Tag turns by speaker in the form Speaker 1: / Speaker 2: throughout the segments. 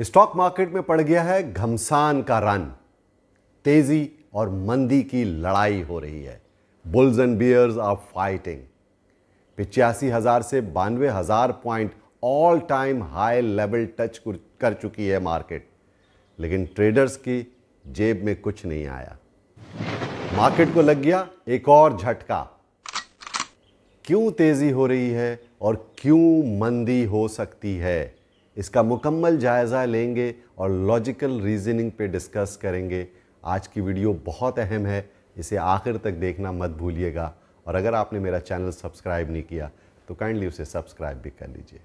Speaker 1: stock market में पड़ गया है घमसान का रन तेजी और मंदी की लड़ाई हो रही है bulls and bears are fighting पिचासी हजार से बानवे हजार point all time high level touch कर चुकी है मार्केट लेकिन ट्रेडर्स की जेब में कुछ नहीं आया मार्केट को लग गया एक और झटका क्यों तेजी हो रही है और क्यों मंदी हो सकती है इसका मुकम्मल जायज़ा लेंगे और लॉजिकल रीजनिंग पे डिस्कस करेंगे आज की वीडियो बहुत अहम है इसे आखिर तक देखना मत भूलिएगा और अगर आपने मेरा चैनल सब्सक्राइब नहीं किया तो काइंडली उसे सब्सक्राइब भी कर लीजिए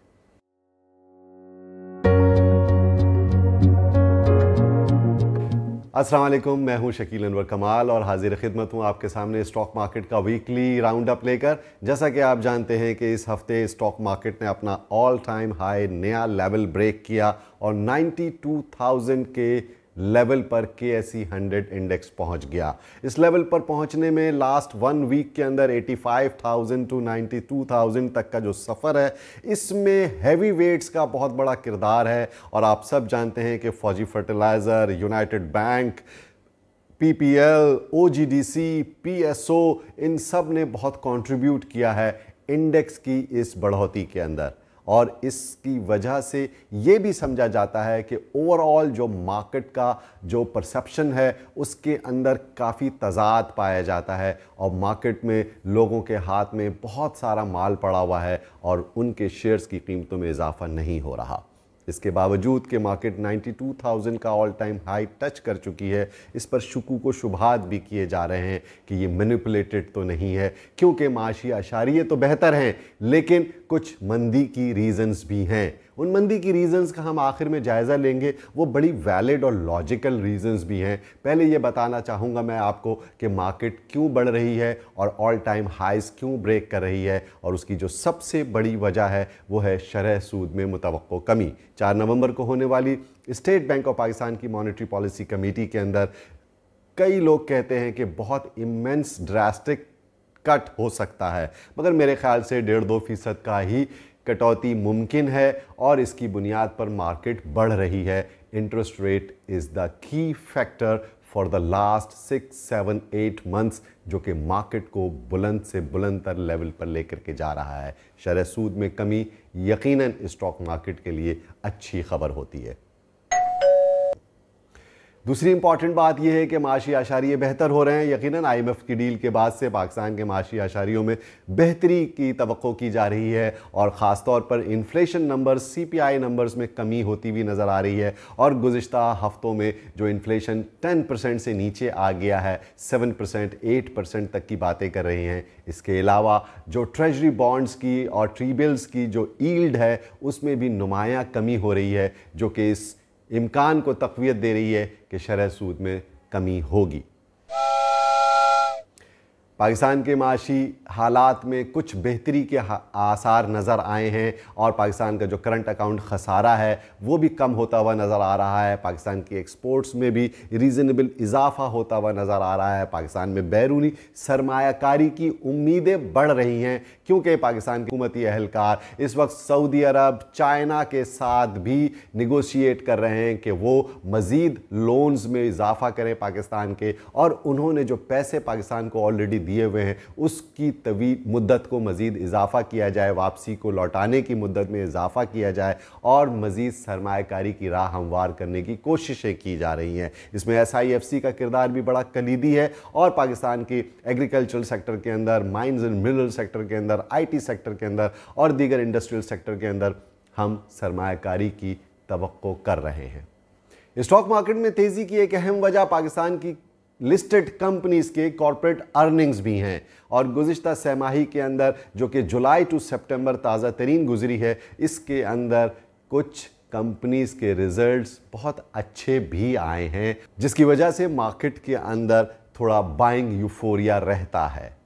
Speaker 1: अस्सलाम वालेकुम मैं हूं शकील अनवर कमाल और हाजिर खिदमत हूं आपके सामने स्टॉक मार्केट का वीकली राउंड अप लेकर जैसा कि आप जानते हैं कि इस हफ्ते स्टॉक मार्केट ने अपना ऑल टाइम हाई नया लेवल ब्रेक किया और 92,000 के लेवल पर के एस सी हंड्रेड इंडेक्स पहुंच गया इस लेवल पर पहुंचने में लास्ट वन वीक के अंदर 85,000 टू 92,000 तक का जो सफ़र है इसमें हैवी वेट्स का बहुत बड़ा किरदार है और आप सब जानते हैं कि Fauji fertilizer united bank P P L O G D C P S O इन सब ने बहुत कंट्रीब्यूट किया है इंडेक्स की इस बढ़ोतरी के अंदर और इसकी वजह से ये भी समझा जाता है कि ओवरऑल जो मार्केट का जो परसेप्शन है उसके अंदर काफ़ी तजाद पाया जाता है और मार्केट में लोगों के हाथ में बहुत सारा माल पड़ा हुआ है और उनके शेयर्स की कीमतों में इजाफा नहीं हो रहा इसके बावजूद कि मार्केट 92,000 का ऑल टाइम हाई टच कर चुकी है इस पर शुकू को शुभात भी किए जा रहे हैं कि ये मैनिपुलेटेड तो नहीं है क्योंकि माशी अशारिये तो बेहतर हैं लेकिन कुछ मंदी की रीज़न्स भी हैं उन मंदी की रीज़न्स का हम आखिर में जायज़ा लेंगे वो बड़ी वैलिड और लॉजिकल रीजंस भी हैं पहले ये बताना चाहूँगा मैं आपको कि मार्केट क्यों बढ़ रही है और ऑल टाइम हाइज क्यों ब्रेक कर रही है और उसकी जो सबसे बड़ी वजह है वो है शरह सूद में मुतव कमी चार नवंबर को होने वाली स्टेट बैंक ऑफ पाकिस्तान की मॉनिटरी पॉलिसी कमेटी के अंदर कई लोग कहते हैं कि बहुत इमेंस ड्रास्टिक कट हो सकता है मगर मेरे ख्याल से डेढ़ दो फीसद का ही कटौती मुमकिन है और इसकी बुनियाद पर मार्केट बढ़ रही है interest rate is the key factor for the last six seven eight months जो कि मार्केट को बुलंद से बुलंद तर लेवल पर लेकर के जा रहा है शरह सूद में कमी यकीनन स्टॉक मार्केट के लिए अच्छी खबर होती है दूसरी इंपॉर्टेंट बात यह है कि माशी आशारिये बेहतर हो रहे हैं यकीनन आईएमएफ की डील के बाद से पाकिस्तान के माशी आशारियों में बेहतरी की तो की जा रही है और ख़ास तौर पर इन्फ्लेशन नंबर्स सीपीआई नंबर्स में कमी होती हुई नज़र आ रही है और गुज्त हफ्तों में जो इन्फ्लेशन टेन परसेंट से नीचे आ गया है सेवन परसेंट एट परसेंट तक की बातें कर रहे हैं इसके अलावा जो ट्रेजरी बॉन्ड्स की और ट्रीबिल्स की जो ईल्ड है उसमें भी नुमाया कमी हो रही है जो कि इस इम्कान को तकवीत दे रही है कि शरह सूद में कमी होगी पाकिस्तान के माशी हालात में कुछ बेहतरी के आसार नज़र आए हैं और पाकिस्तान का जो करंट अकाउंट खसारा है वो भी कम होता हुआ नज़र आ रहा है पाकिस्तान की एक्सपोर्ट्स में भी रीज़नेबल इजाफा होता हुआ नज़र आ रहा है पाकिस्तान में बैरूनी सरमाकारी की उम्मीदें बढ़ रही हैं क्योंकि पाकिस्तान की हुकूमती अहलकार इस वक्त सऊदी अरब चाइना के साथ भी निगोशिएट कर रहे हैं कि वो मज़ीद लोन्स में इजाफा करें पाकिस्तान के और उन्होंने जो पैसे पाकिस्तान को ऑलरेडी दिए हुए हैं उसकी तवी मुद्दत को मज़ीद इजाफा किया जाए वापसी को लौटाने की मुद्दत में इजाफा किया जाए और मज़ीद सरमाकारी की राह हमवार करने की कोशिशें की जा रही हैं इसमें एस आई एफ सी का किरदार भी बड़ा कलीदी है और पाकिस्तान के एग्रीकल्चरल सेक्टर के अंदर माइन्स एंड मिनरल सेक्टर के अंदर आई टी सेक्टर के अंदर और दीगर इंडस्ट्रियल सेक्टर के अंदर हम सरमाकारी की तो कर रहे हैं स्टॉक मार्केट में तेज़ी की एक अहम वजह पाकिस्तान की लिस्टेड कंपनीज के कॉरपोरेट अर्निंग्स भी हैं और गुज्त सहमाही के अंदर जो कि जुलाई टू सितंबर ताज़ा तरीन गुजरी है इसके अंदर कुछ कंपनीज के रिजल्ट्स बहुत अच्छे भी आए हैं जिसकी वजह से मार्केट के अंदर थोड़ा बाइंग यूफोरिया रहता है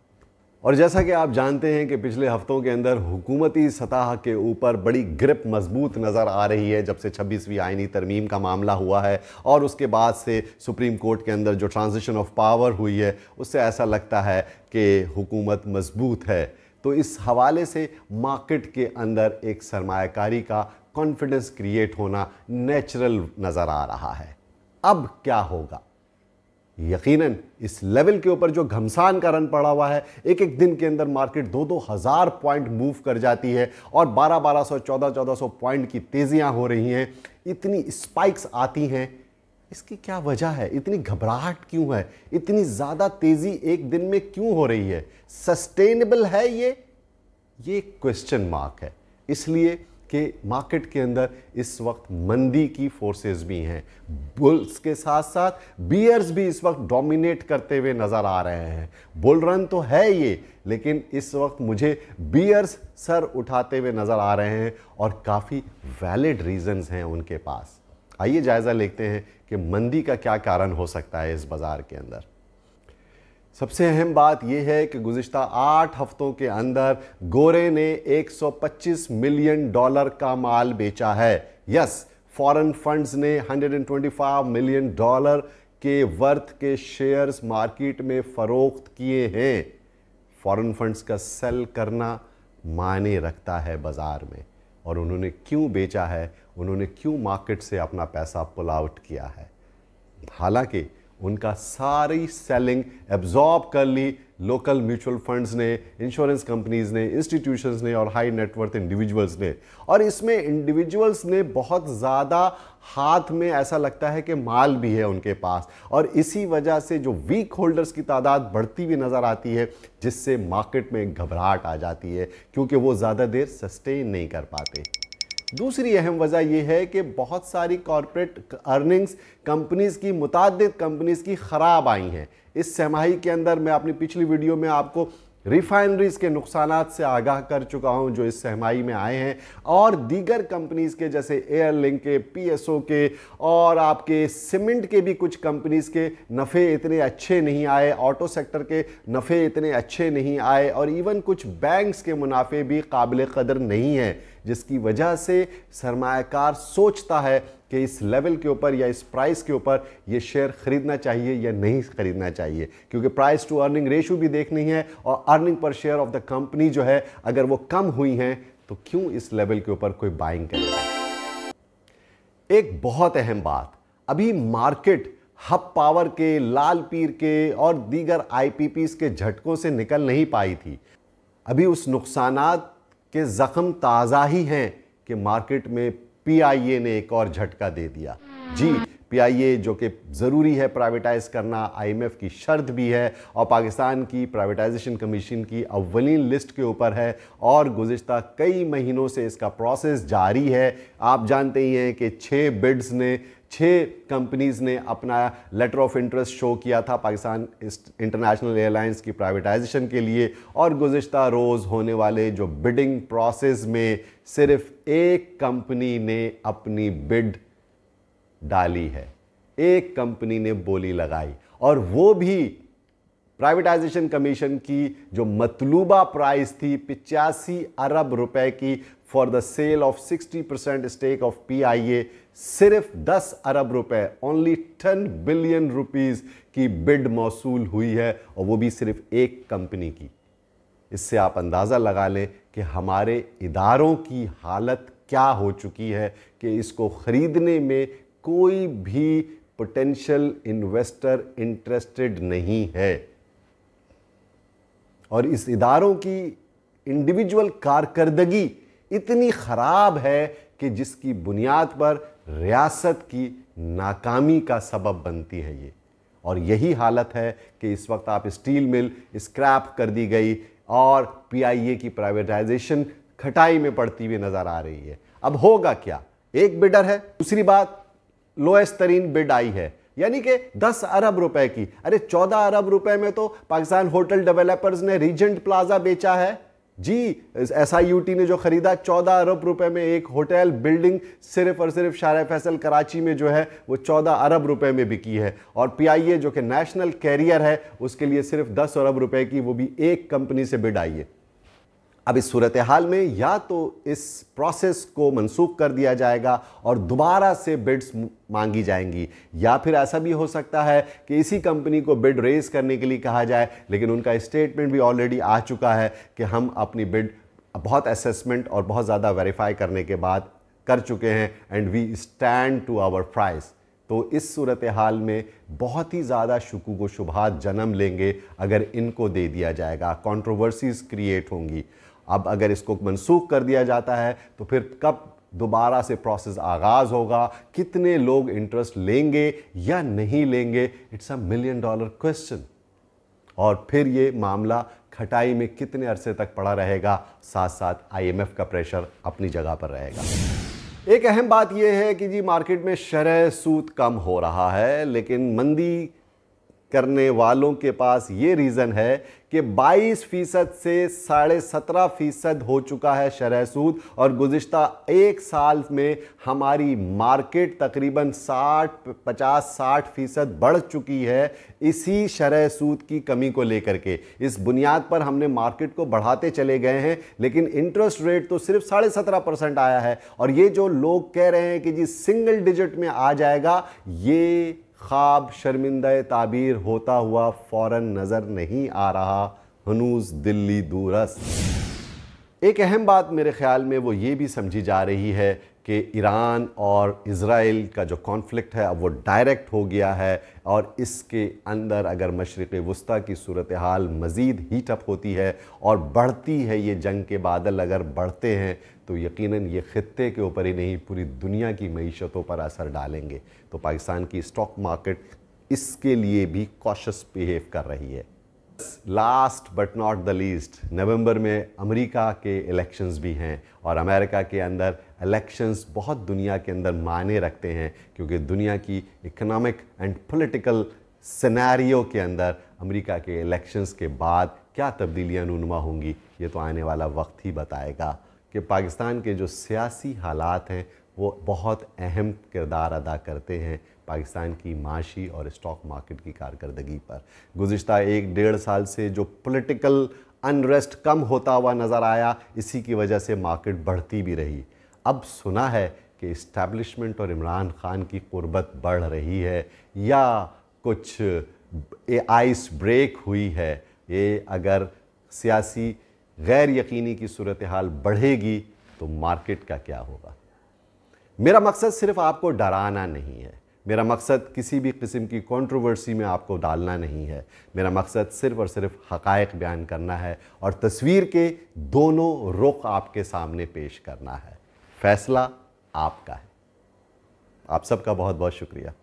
Speaker 1: और जैसा कि आप जानते हैं कि पिछले हफ्तों के अंदर हुकूमती सतह के ऊपर बड़ी ग्रिप मजबूत नज़र आ रही है जब से छब्बीसवीं आइनी तरमीम का मामला हुआ है और उसके बाद से सुप्रीम कोर्ट के अंदर जो ट्रांजिशन ऑफ पावर हुई है उससे ऐसा लगता है कि हुकूमत मजबूत है तो इस हवाले से मार्केट के अंदर एक सरमाकारी का कॉन्फिडेंस क्रिएट होना नेचुरल नज़र आ रहा है अब क्या होगा यकीनन इस लेवल के ऊपर जो घमसान का रन पड़ा हुआ है एक एक दिन के अंदर मार्केट दो दो हज़ार पॉइंट मूव कर जाती है और बारह बारह सौ चौदह चौदह सौ पॉइंट की तेजियां हो रही हैं इतनी स्पाइक्स आती हैं इसकी क्या वजह है इतनी घबराहट क्यों है इतनी ज़्यादा तेज़ी एक दिन में क्यों हो रही है सस्टेनेबल है ये ये क्वेश्चन मार्क है इसलिए कि मार्केट के अंदर इस वक्त मंदी की फोर्सेस भी हैं बुल्स के साथ साथ बियर्स भी इस वक्त डोमिनेट करते हुए नज़र आ रहे हैं बुल रन तो है ये लेकिन इस वक्त मुझे बियर्स सर उठाते हुए नज़र आ रहे हैं और काफ़ी वैलिड रीजंस हैं उनके पास आइए जायज़ा लेते हैं कि मंदी का क्या कारण हो सकता है इस बाज़ार के अंदर सबसे अहम बात यह है कि गुजशत आठ हफ्तों के अंदर गोरे ने 125 मिलियन डॉलर का माल बेचा है यस फॉरेन फंड्स ने 125 मिलियन डॉलर के वर्थ के शेयर्स मार्केट में फ़रोख्त किए हैं फॉरेन फंड्स का सेल करना माने रखता है बाज़ार में और उन्होंने क्यों बेचा है उन्होंने क्यों मार्केट से अपना पैसा पुल आउट किया है हालांकि उनका सारी सेलिंग एब्जॉर्ब कर ली लोकल म्यूचुअल फंड्स ने इंश्योरेंस कंपनीज ने इंस्टीट्यूशंस ने और हाई नेटवर्थ इंडिविजुअल्स ने और इसमें इंडिविजुअल्स ने बहुत ज़्यादा हाथ में ऐसा लगता है कि माल भी है उनके पास और इसी वजह से जो वीक होल्डर्स की तादाद बढ़ती हुई नज़र आती है जिससे मार्केट में घबराहट आ जाती है क्योंकि वो ज़्यादा देर सस्टेन नहीं कर पाते दूसरी अहम वजह यह है कि बहुत सारी कॉरपोरेट अर्निंग्स कंपनीज़ की मुतद कंपनीज़ की ख़राब आई हैं इस सहमाही के अंदर मैं अपनी पिछली वीडियो में आपको रिफाइनरीज के नुकसान से आगाह कर चुका हूं जो इस सहमाही में आए हैं और दीगर कंपनीज़ के जैसे एयरलिंक के पीएसओ के और आपके सीमेंट के भी कुछ कंपनीज़ के नफ़े इतने अच्छे नहीं आए ऑटो सेक्टर के नफ़े इतने अच्छे नहीं आए और इवन कुछ बैंक्स के मुनाफे भी काबिल कदर नहीं हैं जिसकी वजह से सरमाकार सोचता है कि इस लेवल के ऊपर या इस प्राइस के ऊपर ये शेयर ख़रीदना चाहिए या नहीं ख़रीदना चाहिए क्योंकि प्राइस टू अर्निंग रेशो भी देखनी है और earning per share of the company जो है अगर वो कम हुई हैं तो क्यों इस लेवल के ऊपर कोई बाइंग करेगा एक बहुत अहम बात अभी मार्केट हब पावर के लाल पीर के और दीगर आईपीपीस के झटकों से निकल नहीं पाई थी अभी उस नुकसान कि जख्म ताज़ा ही हैं कि मार्केट में पीआईए ने एक और झटका दे दिया जी पीआईए जो कि ज़रूरी है प्राइवेटाइज करना आईएमएफ की शर्त भी है और पाकिस्तान की प्राइवेटाइजेशन कमीशन की अवलिन लिस्ट के ऊपर है और गुज्त कई महीनों से इसका प्रोसेस जारी है आप जानते ही हैं कि छः बिड्स ने छः कंपनीज़ ने अपना लेटर ऑफ इंटरेस्ट शो किया था पाकिस्तान इंटरनेशनल एयरलाइंस की प्राइवेटाइजेशन के लिए और गुज्त रोज़ होने वाले जो बिडिंग प्रोसेस में सिर्फ एक कंपनी ने अपनी बिड डाली है एक कंपनी ने बोली लगाई और वो भी प्राइवेटाइजेशन कमीशन की जो मतलूबा प्राइस थी पिचासी अरब रुपए की for the sale of 60 percent stake of a सिर्फ 10 अरब रुपए ओनली 10 बिलियन रुपीस की बिड मौसूल हुई है और वो भी सिर्फ एक कंपनी की इससे आप अंदाज़ा लगा लें कि हमारे इदारों की हालत क्या हो चुकी है कि इसको ख़रीदने में कोई भी पोटेंशियल इन्वेस्टर इंटरेस्टेड नहीं है और इस इदारों की इंडिविजुअल कारकर्दगी इतनी ख़राब है कि जिसकी बुनियाद पर रियासत की नाकामी का सबब बनती है ये और यही हालत है कि इस वक्त आप स्टील मिल स्क्रैप कर दी गई और पीआईए की प्राइवेटाइजेशन खटाई में पड़ती हुई नज़र आ रही है अब होगा क्या एक बिडर है दूसरी बात लोएस्ट तरीन बिड आई है यानी कि 10 अरब रुपए की अरे 14 अरब रुपए में तो पाकिस्तान होटल डेवलपर्स ने रीजेंट प्लाजा बेचा है जी एस ने जो खरीदा चौदह अरब रुपए में एक होटल बिल्डिंग सिर्फ और सिर्फ शार फैसल कराची में जो है वो चौदह अरब रुपए में बिकी है और पी जो कि नेशनल कैरियर है उसके लिए सिर्फ दस अरब रुपए की वो भी एक कंपनी से बिड आई है अब इस सूरत हाल में या तो इस प्रोसेस को मनसूख कर दिया जाएगा और दोबारा से बिड्स मांगी जाएंगी या फिर ऐसा भी हो सकता है कि इसी कंपनी को बिड रेज करने के लिए कहा जाए लेकिन उनका स्टेटमेंट भी ऑलरेडी आ चुका है कि हम अपनी बिड बहुत असेसमेंट और बहुत ज़्यादा वेरीफाई करने के बाद कर चुके हैं and we stand to our price तो इस सूरत हाल में बहुत ही ज़्यादा शकु व शुभात जन्म लेंगे अगर इनको दे दिया जाएगा कॉन्ट्रोवर्सीज क्रिएट होंगी अब अगर इसको मनसूख कर दिया जाता है तो फिर कब दोबारा से प्रोसेस आगाज़ होगा कितने लोग इंटरेस्ट लेंगे या नहीं लेंगे it's a million dollar question और फिर ये मामला खटाई में कितने अरसे तक पड़ा रहेगा साथ साथ आईएमएफ का प्रेशर अपनी जगह पर रहेगा एक अहम बात यह है कि जी मार्केट में शरह सूद कम हो रहा है लेकिन मंदी करने वालों के पास ये रीज़न है कि 22 फीसद से साढ़े सत्रह फीसद हो चुका है शरह सूद और गुज्त एक साल में हमारी मार्केट तकरीबन 60 50 60 फीसद बढ़ चुकी है इसी शरह सूद की कमी को लेकर के इस बुनियाद पर हमने मार्केट को बढ़ाते चले गए हैं लेकिन इंटरेस्ट रेट तो सिर्फ साढ़े सत्रह परसेंट आया है और ये जो लोग कह रहे हैं कि जी सिंगल डिजिट में आ जाएगा ये ख्वाब शर्मिंदा ताबीर होता हुआ फ़ौर नज़र नहीं आ रहा हनूज दिल्ली दूरस्त एक अहम बात मेरे ख्याल में वो ये भी समझी जा रही है कि ईरान और इसराइल का जो कॉन्फ्लिक्ट है अब वो डायरेक्ट हो गया है और इसके अंदर अगर मशरक़ वस्ती की सूरत हाल मज़ीद हीटअप होती है और बढ़ती है ये जंग के बादल अगर बढ़ते हैं तो यकीनन ये ख़त्े के ऊपर ही नहीं पूरी दुनिया की मीशतों पर असर डालेंगे तो पाकिस्तान की स्टॉक मार्केट इसके लिए भी कॉशस बिहेव कर रही है last but not the least November में अमेरिका के इलेक्शंस भी हैं और अमेरिका के अंदर इलेक्शंस बहुत दुनिया के अंदर मायने रखते हैं क्योंकि दुनिया की इकोनॉमिक एंड पॉलिटिकल सिनेरियो के अंदर अमेरिका के इलेक्शंस के बाद क्या तब्दीलियां नुनमा होंगी ये तो आने वाला वक्त ही बताएगा कि पाकिस्तान के जो सियासी हालात हैं वो बहुत अहम किरदार अदा करते हैं पाकिस्तान की माशी और स्टॉक मार्केट की कारकर्दगी पर गुज्त एक डेढ़ साल से जो पोलिटिकल अनरेस्ट कम होता हुआ नज़र आया इसी की वजह से मार्केट बढ़ती भी रही अब सुना है कि इस्टेब्लिशमेंट और इमरान खान की कुर्बत बढ़ रही है या कुछ आइस ब्रेक हुई है ये अगर सियासी गैर यकीनी की सूरत हाल बढ़ेगी तो मार्केट का क्या होगा मेरा मकसद सिर्फ आपको डराना नहीं है मेरा मकसद किसी भी किस्म की कंट्रोवर्सी में आपको डालना नहीं है मेरा मकसद सिर्फ और सिर्फ हकायक बयान करना है और तस्वीर के दोनों रुख आपके सामने पेश करना है फैसला आपका है आप सबका बहुत बहुत शुक्रिया